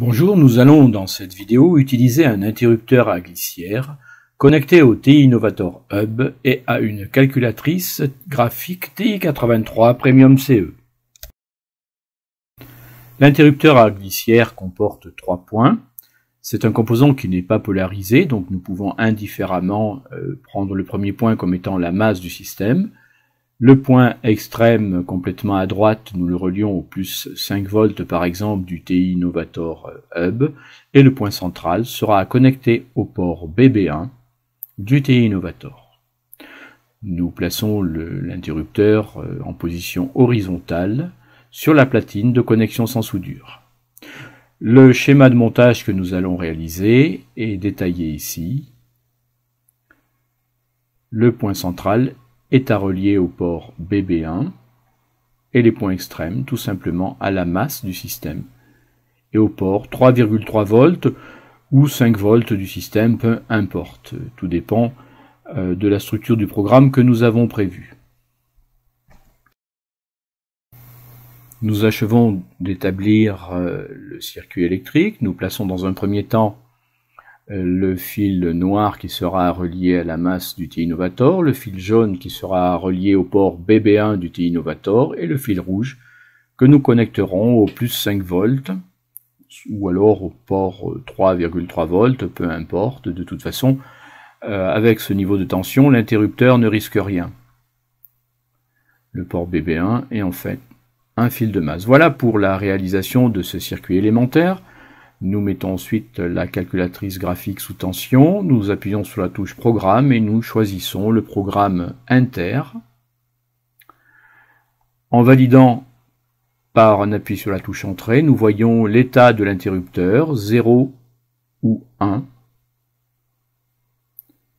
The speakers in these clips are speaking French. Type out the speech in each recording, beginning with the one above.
Bonjour, nous allons dans cette vidéo utiliser un interrupteur à glissière connecté au TI Innovator Hub et à une calculatrice graphique TI83 Premium CE. L'interrupteur à glissière comporte trois points. C'est un composant qui n'est pas polarisé, donc nous pouvons indifféremment euh, prendre le premier point comme étant la masse du système, le point extrême complètement à droite, nous le relions au plus 5 volts par exemple du TI Innovator euh, Hub et le point central sera connecté au port BB1 du TI Innovator. Nous plaçons l'interrupteur euh, en position horizontale sur la platine de connexion sans soudure. Le schéma de montage que nous allons réaliser est détaillé ici. Le point central est à relier au port BB1 et les points extrêmes tout simplement à la masse du système et au port 3,3 volts ou 5 volts du système, peu importe. Tout dépend euh, de la structure du programme que nous avons prévu. Nous achevons d'établir euh, le circuit électrique. Nous plaçons dans un premier temps le fil noir qui sera relié à la masse du T-Innovator, le fil jaune qui sera relié au port BB1 du T-Innovator et le fil rouge que nous connecterons au plus 5 volts ou alors au port 3,3 volts, peu importe, de toute façon, euh, avec ce niveau de tension, l'interrupteur ne risque rien. Le port BB1 est en fait un fil de masse. Voilà pour la réalisation de ce circuit élémentaire. Nous mettons ensuite la calculatrice graphique sous tension, nous appuyons sur la touche Programme et nous choisissons le programme Inter. En validant par un appui sur la touche Entrée, nous voyons l'état de l'interrupteur, 0 ou 1.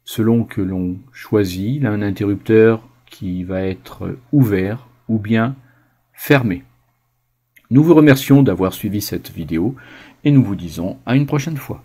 Selon que l'on choisit, un interrupteur qui va être ouvert ou bien fermé. Nous vous remercions d'avoir suivi cette vidéo et nous vous disons à une prochaine fois.